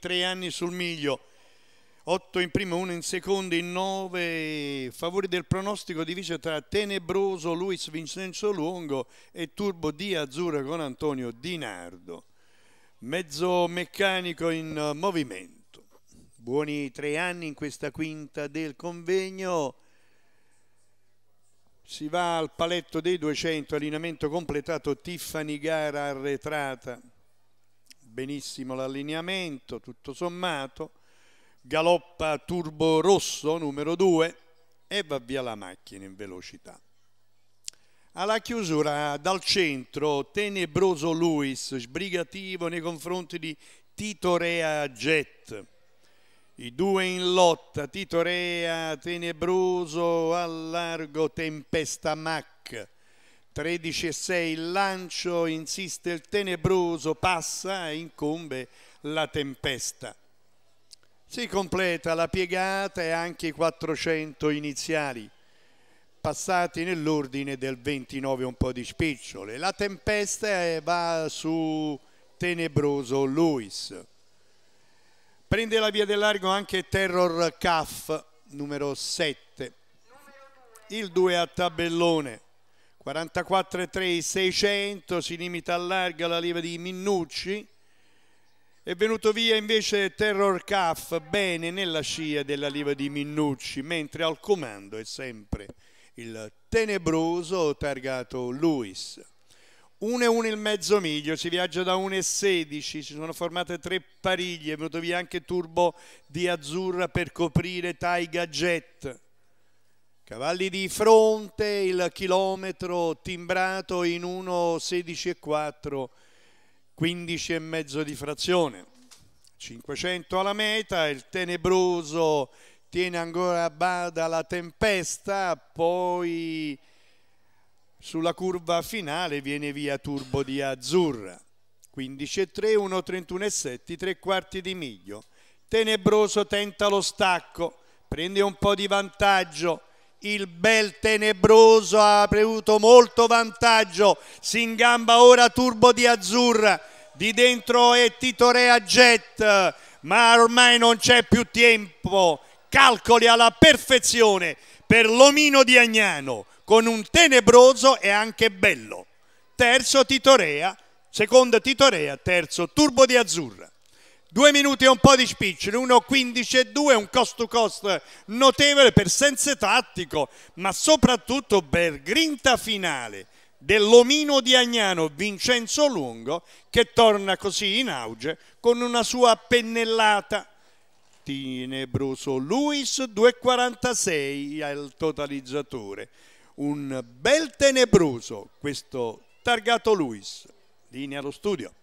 tre anni sul miglio, otto in prima, uno in secondo, in nove favori del pronostico diviso tra Tenebroso Luis Vincenzo Longo e Turbo di Azzurra con Antonio Di Nardo. Mezzo meccanico in eh, movimento. Buoni tre anni in questa quinta del convegno. Si va al paletto dei 200, allineamento completato, Tiffany gara arretrata benissimo l'allineamento, tutto sommato, galoppa turbo rosso numero 2 e va via la macchina in velocità. Alla chiusura dal centro, tenebroso Luis, sbrigativo nei confronti di Titorea Jet. I due in lotta, Titorea tenebroso allargo, tempesta Mac 13 e 6 il lancio, insiste il tenebroso, passa e incombe la tempesta. Si completa la piegata e anche i 400 iniziali, passati nell'ordine del 29 un po' di spicciole. La tempesta eh, va su tenebroso Luis. Prende la via del largo anche Terror Caff, numero 7. Il 2 a tabellone. 44,3 600 si limita all'arga la leva di Minnucci è venuto via invece Terror Cuff bene nella scia della leva di Minnucci mentre al comando è sempre il tenebroso targato Luis 1,1 il mezzo miglio, si viaggia da 1,16, si sono formate tre pariglie, è venuto via anche Turbo di Azzurra per coprire Taiga Jet. Cavalli di fronte, il chilometro timbrato in 1,16,4, 15,5 di frazione. 500 alla meta, il tenebroso tiene ancora a bada la tempesta, poi sulla curva finale viene via Turbo di Azzurra. 15,3, 1,31,7, 3 quarti di miglio. Tenebroso tenta lo stacco, prende un po' di vantaggio, il bel tenebroso ha avuto molto vantaggio, si ingamba ora Turbo di Azzurra, di dentro è Titorea Jet, ma ormai non c'è più tempo, calcoli alla perfezione per l'omino di Agnano, con un tenebroso e anche bello. Terzo Titorea, secondo Titorea, terzo Turbo di Azzurra. Due minuti e un po' di spicciolo, 1.15 e 2, un cost to cost notevole per senso tattico, ma soprattutto per grinta finale dell'omino di Agnano Vincenzo Lungo che torna così in auge con una sua pennellata. Tinebroso Luis 2.46 al totalizzatore. Un bel tenebroso questo targato Luis. Linea allo studio.